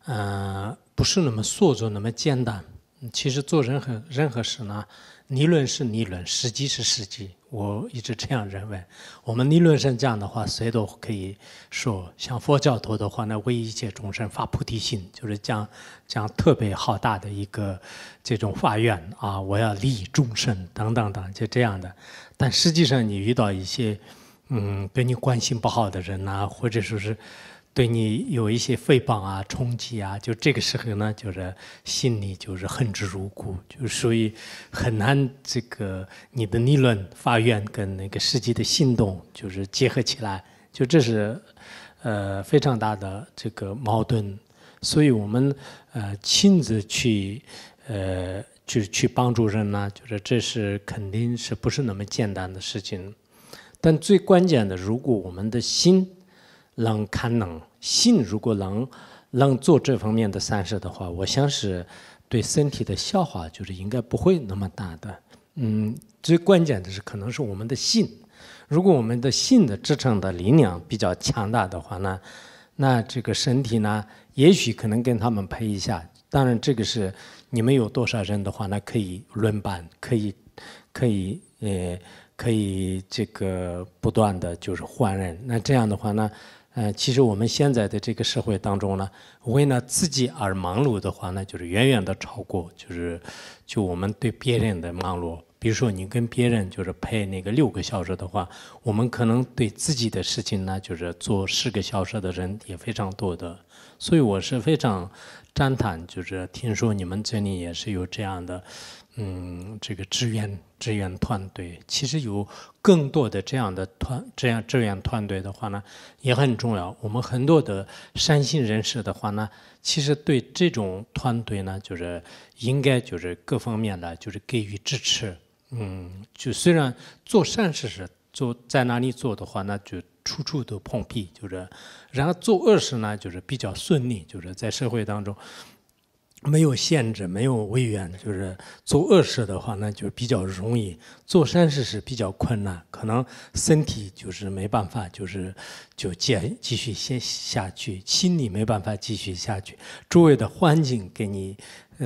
嗯。不是那么琐碎那么简单。其实做任何任何事呢，理论是理论，实际是实际。我一直这样认为。我们理论上讲的话，谁都可以说，像佛教徒的话，那为一切众生发菩提心，就是讲讲特别浩大的一个这种发愿啊，我要利益众生等等等，就这样的。但实际上你遇到一些嗯，跟你关系不好的人呐，或者说是。对你有一些诽谤啊、冲击啊，就这个时候呢，就是心里就是恨之入骨，就所以很难这个你的理论发愿跟那个实际的行动就是结合起来，就这是，呃非常大的这个矛盾，所以我们呃亲自去呃就是去帮助人呢，就是这是肯定是不是那么简单的事情，但最关键的，如果我们的心。能看能，信，如果能，能做这方面的善事的话，我想是，对身体的消化就是应该不会那么大的。嗯，最关键的是可能是我们的心，如果我们的心的支撑的力量比较强大的话呢，那这个身体呢，也许可能跟他们配一下。当然，这个是你们有多少人的话那可以轮班，可以，可以，呃，可以这个不断的就是换人。那这样的话呢？嗯，其实我们现在的这个社会当中呢，为了自己而忙碌的话呢，就是远远的超过，就是就我们对别人的忙碌。比如说你跟别人就是拍那个六个小时的话，我们可能对自己的事情呢，就是做四个小时的人也非常多的。所以我是非常赞叹，就是听说你们这里也是有这样的。嗯，这个志愿志愿团队其实有更多的这样的团，这样志愿团队的话呢也很重要。我们很多的善心人士的话呢，其实对这种团队呢，就是应该就是各方面的就是给予支持。嗯，就虽然做善事是做在哪里做的话，那就处处都碰壁，就是；然后做恶事呢，就是比较顺利，就是在社会当中。没有限制，没有威严，就是做恶事的话，那就比较容易；做善事是比较困难，可能身体就是没办法，就是就接继续先下去，心里没办法继续下去。周围的环境给你。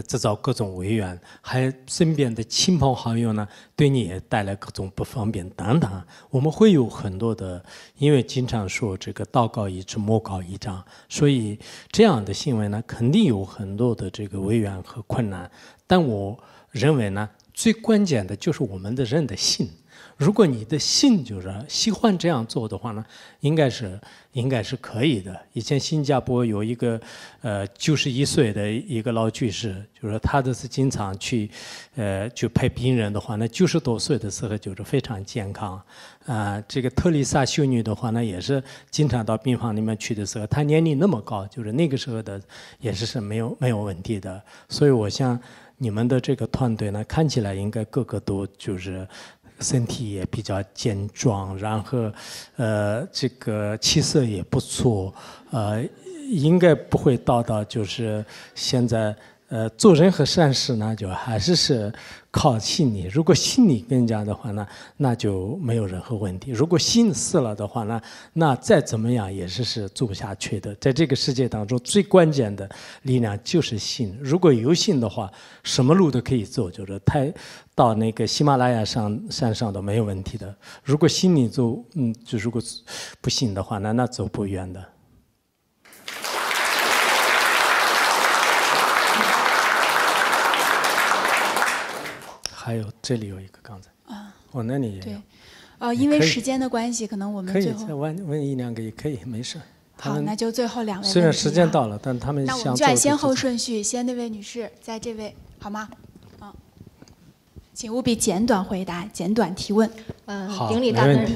制造各种违缘，还身边的亲朋好友呢，对你也带来各种不方便等等。我们会有很多的，因为经常说这个道高一尺，魔高一丈，所以这样的行为呢，肯定有很多的这个违缘和困难。但我认为呢，最关键的就是我们的人的心。如果你的性就是喜欢这样做的话呢，应该是应该是可以的。以前新加坡有一个，呃，九十一岁的一个老居士，就是他都是经常去，呃，去陪病人的话，那九十多岁的时候就是非常健康。啊，这个特丽莎修女的话呢，也是经常到病房里面去的时候，她年龄那么高，就是那个时候的也是是没有没有问题的。所以，我想。你们的这个团队呢，看起来应该个个都就是。身体也比较健壮，然后，呃，这个气色也不错，呃，应该不会到到就是现在。呃，做人和善事呢，就还是是靠心理。如果心理更加的话呢，那就没有任何问题。如果心死了的话呢，那再怎么样也是是做不下去的。在这个世界当中，最关键的力量就是心。如果有心的话，什么路都可以走，就是太到那个喜马拉雅山山上都没有问题的。如果心里就嗯，就如果不信的话，那那走不远的。还有这里有一个刚才啊，我那里也有。对，呃，因为时间的关系，可能我们可以再问问一两个也可以，没事。好，那就最后两位。虽然时间到了，但他们想那我们按先后顺序，先那位女士，在这位好吗？嗯，请务必简短回答，简短提问。嗯，好，没问题。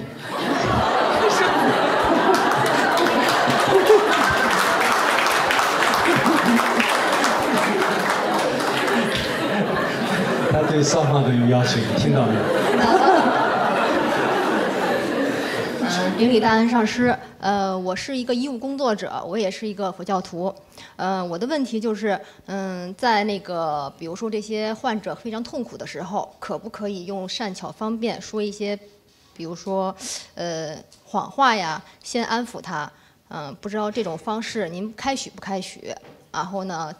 对上方的有请，你听到没有？嗯，顶礼大恩上师。呃，我是一个医务工作者，我也是一个佛教徒。呃，我的问题就是，嗯，在那个比如说这些患者非常痛苦的时候，可不可以用善巧方便说一些，比如说，呃，谎话呀，先安抚他。嗯，不知道这种方式您开许不开许？然后呢？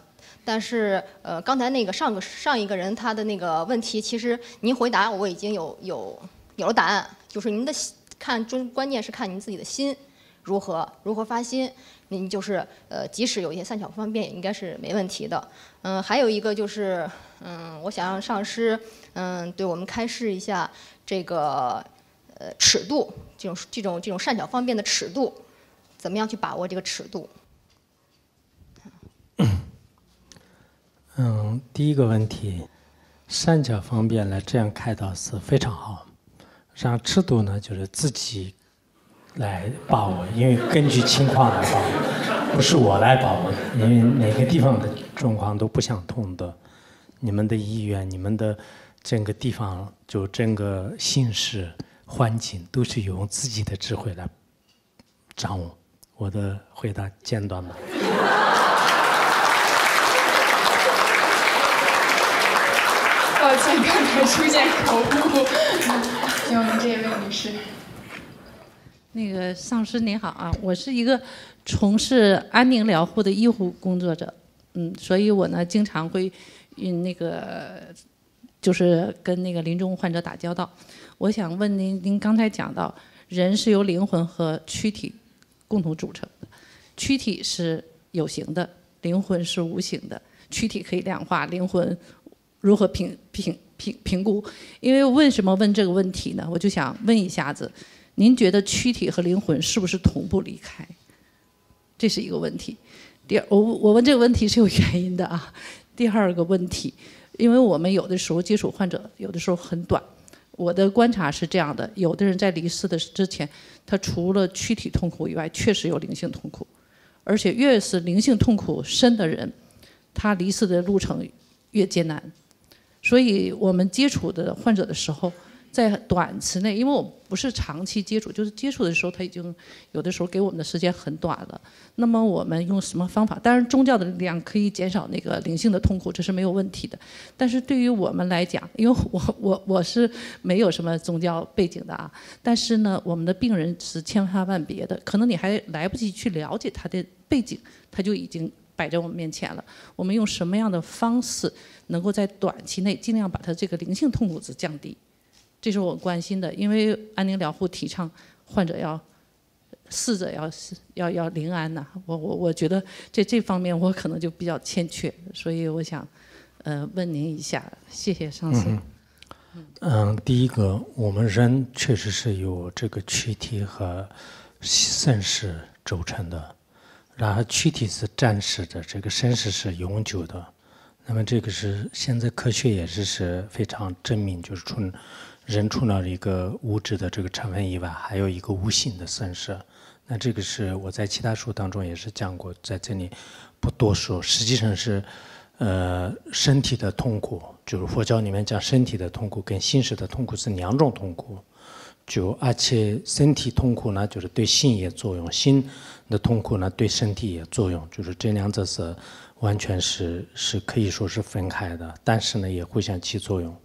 但是，呃，刚才那个上个上一个人他的那个问题，其实您回答我已经有有有了答案，就是您的看中关键是看您自己的心如何如何发心，您就是呃，即使有一些善巧方便，也应该是没问题的。嗯，还有一个就是，嗯，我想让上师，嗯，对我们开示一下这个呃尺度，这种这种这种善巧方便的尺度，怎么样去把握这个尺度？嗯，第一个问题，三角方便来这样开导是非常好。让制度呢，就是自己来把握，因为根据情况来把握，不是我来把握的。因为每个地方的状况都不相同的，你们的意愿、你们的整个地方就整个形势环境，都是用自己的智慧来掌握。我的回答简短吧。刚才出现口误，请我们这位女士。那个丧尸您好啊，我是一个从事安宁疗护的医护工作者，嗯，所以我呢经常会，嗯，那个，就是跟那个临终患者打交道。我想问您，您刚才讲到，人是由灵魂和躯体共同组成的，躯体是有形的，灵魂是无形的，躯体可以量化，灵魂。如何评评评评估？因为为什么问这个问题呢？我就想问一下子，您觉得躯体和灵魂是不是同步离开？这是一个问题。第二，我我问这个问题是有原因的啊。第二个问题，因为我们有的时候接触患者，有的时候很短。我的观察是这样的：有的人在离世的之前，他除了躯体痛苦以外，确实有灵性痛苦，而且越是灵性痛苦深的人，他离世的路程越艰难。所以我们接触的患者的时候，在短期内，因为我们不是长期接触，就是接触的时候他已经有的时候给我们的时间很短了。那么我们用什么方法？当然，宗教的力量可以减少那个灵性的痛苦，这是没有问题的。但是对于我们来讲，因为我我我是没有什么宗教背景的啊。但是呢，我们的病人是千差万别的，可能你还来不及去了解他的背景，他就已经。摆在我们面前了，我们用什么样的方式能够在短期内尽量把他这个灵性痛苦值降低？这是我关心的，因为安宁疗护提倡患者要逝者要要要临安呐。我我我觉得在这方面我可能就比较欠缺，所以我想呃问您一下，谢谢，上次。嗯，第一个，我们人确实是由这个躯体和肾是组成的。然后躯体是暂时的，这个身世是永久的。那么这个是现在科学也是是非常证明，就是除人除了一个物质的这个成分以外，还有一个无形的身识。那这个是我在其他书当中也是讲过，在这里不多说。实际上是，呃，身体的痛苦，就是佛教里面讲身体的痛苦跟心识的痛苦是两种痛苦。就而且身体痛苦呢，就是对心也作用，心。的痛苦呢，对身体也作用，就是这两者是完全是是可以说是分开的，但是呢，也互相起作用。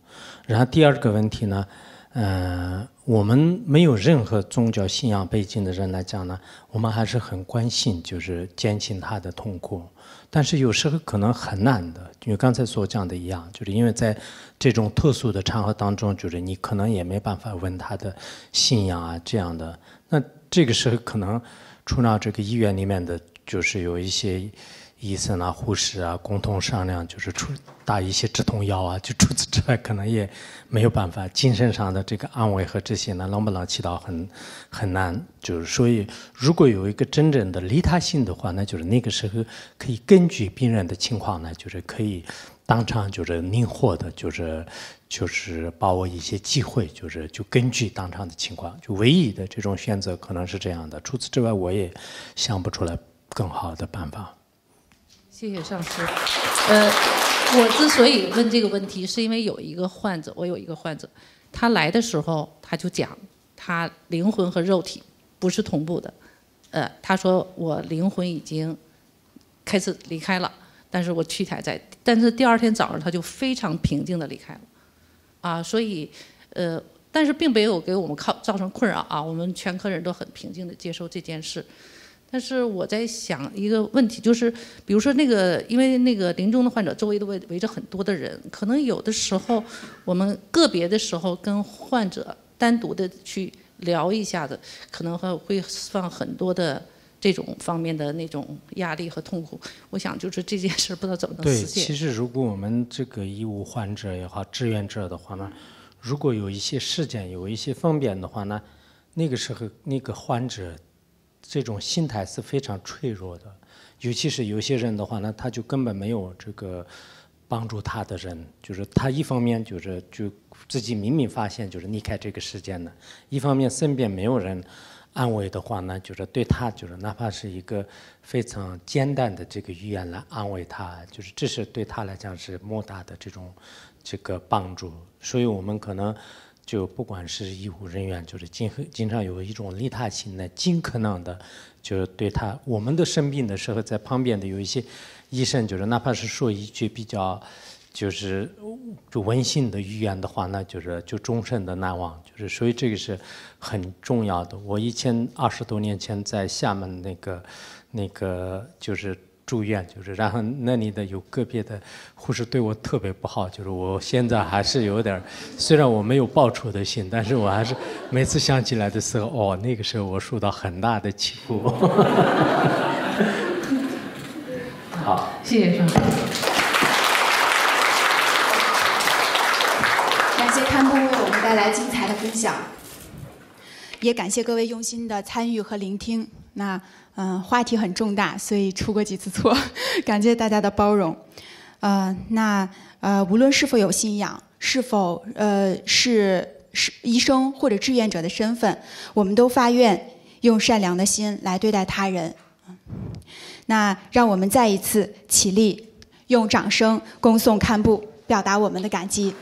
然后第二个问题呢，嗯，我们没有任何宗教信仰背景的人来讲呢，我们还是很关心，就是减轻他的痛苦。但是有时候可能很难的，因为刚才所讲的一样，就是因为在这种特殊的场合当中，就是你可能也没办法问他的信仰啊这样的。那这个时候可能。除了这个医院里面的，就是有一些医生啊、护士啊，共同商量，就是出打一些止痛药啊。就除此之外，可能也没有办法，精神上的这个安慰和这些呢，能不能起到很很难。就是所以，如果有一个真正的利他性的话，那就是那个时候可以根据病人的情况呢，就是可以。当场就是灵活的，就是就是把握一些机会，就是就根据当场的情况，就唯一的这种选择可能是这样的。除此之外，我也想不出来更好的办法。谢谢上司。呃，我之所以问这个问题，是因为有一个患者，我有一个患者，他来的时候他就讲，他灵魂和肉体不是同步的，呃，他说我灵魂已经开始离开了。但是我去台在，但是第二天早上他就非常平静的离开了，啊，所以，呃，但是并没有给我们靠造成困扰啊，我们全科人都很平静的接受这件事。但是我在想一个问题，就是比如说那个，因为那个临终的患者周围都围围着很多的人，可能有的时候我们个别的时候跟患者单独的去聊一下子，可能会会放很多的。这种方面的那种压力和痛苦，我想就是这件事不知道怎么能实现。对，其实如果我们这个义务患者也好，志愿者的话呢，如果有一些事件、有一些方便的话呢，那个时候那个患者这种心态是非常脆弱的，尤其是有些人的话呢，他就根本没有这个帮助他的人，就是他一方面就是就自己明明发现就是离开这个事件呢，一方面身边没有人。安慰的话呢，就是对他，就是哪怕是一个非常简单的这个语言来安慰他，就是这是对他来讲是莫大的这种这个帮助。所以我们可能就不管是医护人员，就是尽经常有一种利他心呢，尽可能的就是对他，我们的生病的时候在旁边的有一些医生，就是哪怕是说一句比较。就是就温馨的预言的话，那就是就终身的难忘。就是所以这个是很重要的。我以前二十多年前在厦门那个那个就是住院，就是然后那里的有个别的护士对我特别不好，就是我现在还是有点。虽然我没有报仇的心，但是我还是每次想起来的时候，哦，那个时候我受到很大的欺负。好，谢谢双。来精彩的分享，也感谢各位用心的参与和聆听。那，嗯，话题很重大，所以出过几次错，感谢大家的包容。呃，那呃，无论是否有信仰，是否呃是是医生或者志愿者的身份，我们都发愿用善良的心来对待他人。那让我们再一次起立，用掌声恭送堪布，表达我们的感激。